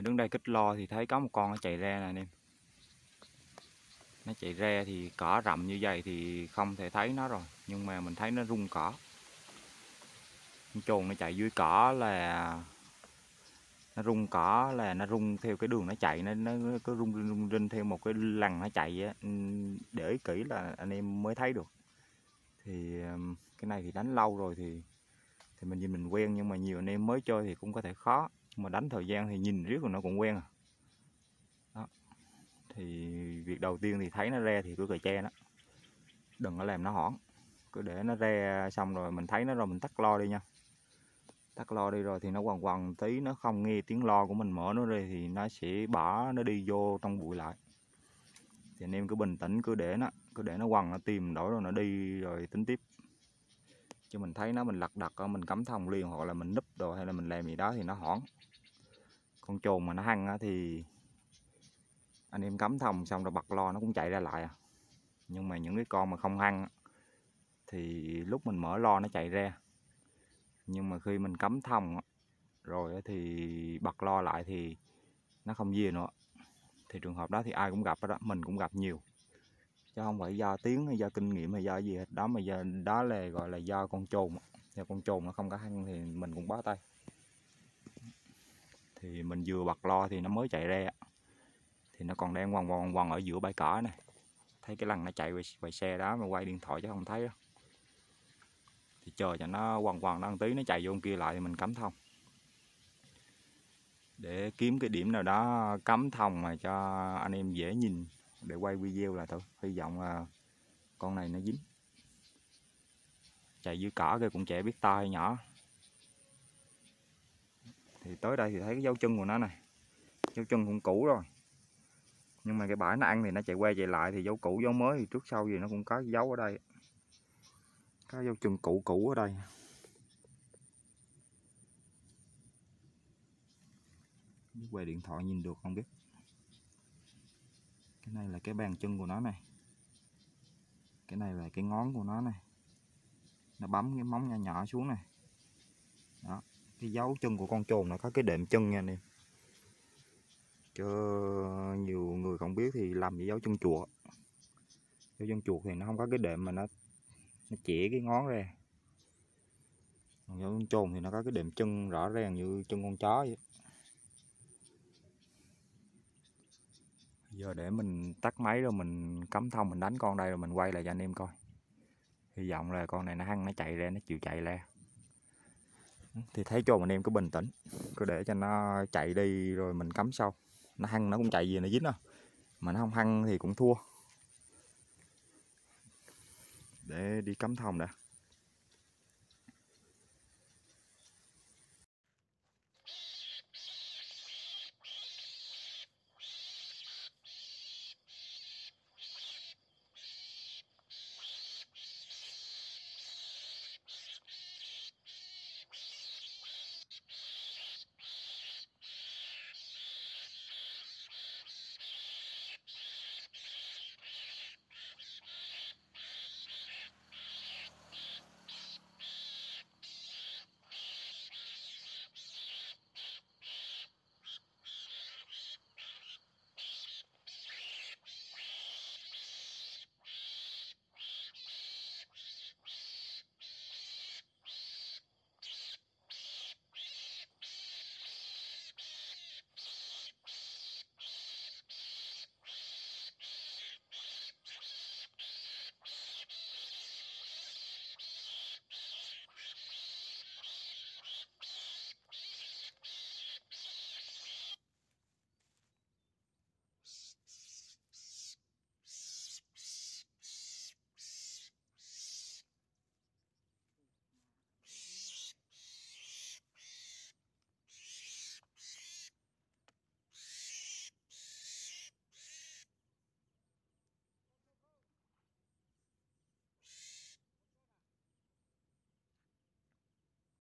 này đứng đây kích lo thì thấy có một con nó chạy ra nè anh em nó chạy ra thì cỏ rậm như vậy thì không thể thấy nó rồi nhưng mà mình thấy nó rung cỏ con chuồn nó chạy dưới cỏ là nó rung cỏ là nó rung theo cái đường nó chạy nó nó cứ rung rinh rung rinh theo một cái lằn nó chạy á ừ, để ý kỹ là anh em mới thấy được thì cái này thì đánh lâu rồi thì thì mình nhìn mình quen nhưng mà nhiều anh em mới chơi thì cũng có thể khó mà đánh thời gian thì nhìn riết rồi nó cũng quen à đó. thì việc đầu tiên thì thấy nó re thì cứ cởi che nó đừng có làm nó hỏng. cứ để nó re xong rồi mình thấy nó rồi mình tắt lo đi nha tắt lo đi rồi thì nó quằn quằn tí nó không nghe tiếng lo của mình mở nó ra thì nó sẽ bỏ nó đi vô trong bụi lại thì anh em cứ bình tĩnh cứ để nó cứ để nó quằn nó tìm đổi rồi nó đi rồi tính tiếp Cho mình thấy nó mình lật đật mình cắm thòng liền hoặc là mình núp đồ hay là mình làm gì đó thì nó hỏng con trồn mà nó hăng á thì anh em cắm thông xong rồi bật lo nó cũng chạy ra lại à. nhưng mà những cái con mà không hăng thì lúc mình mở lo nó chạy ra nhưng mà khi mình cắm thông rồi thì bật lo lại thì nó không về nữa thì trường hợp đó thì ai cũng gặp đó mình cũng gặp nhiều chứ không phải do tiếng hay do kinh nghiệm hay do gì hết đó mà do đó là gọi là do con trồn do con trồn nó không có hăng thì mình cũng bó tay thì mình vừa bật lo thì nó mới chạy ra thì nó còn đang quằn quằn quằn ở giữa bãi cỏ này thấy cái lần nó chạy về, về xe đó mà quay điện thoại chứ không thấy đâu thì chờ cho nó quằn quằn đang tí nó chạy vô kia lại thì mình cắm thông để kiếm cái điểm nào đó cắm thông mà cho anh em dễ nhìn để quay video là thôi hy vọng là con này nó dính chạy dưới cỏ kia cũng trẻ biết to hay nhỏ thì tới đây thì thấy cái dấu chân của nó này dấu chân cũng cũ rồi nhưng mà cái bãi nó ăn thì nó chạy qua chạy lại thì dấu cũ dấu mới thì trước sau gì nó cũng có dấu ở đây có dấu chân cũ cũ ở đây về điện thoại nhìn được không biết cái này là cái bàn chân của nó này cái này là cái ngón của nó này nó bấm cái móng nhỏ nhỏ xuống này đó cái dấu chân của con trồn là có cái đệm chân nha anh em cho nhiều người không biết thì làm với dấu chân chuột dấu chân chuột thì nó không có cái đệm mà nó nó chỉ cái ngón ra còn dấu chân trồn thì nó có cái đệm chân rõ ràng như chân con chó vậy giờ để mình tắt máy rồi mình cắm thông mình đánh con đây rồi mình quay lại cho anh em coi hy vọng là con này nó hăng nó chạy ra nó chịu chạy ra thì thấy chồn anh em cứ bình tĩnh cứ để cho nó chạy đi rồi mình cắm sau nó hăng nó cũng chạy gì nó dính đâu à. mà nó không hăng thì cũng thua để đi cắm thòng đã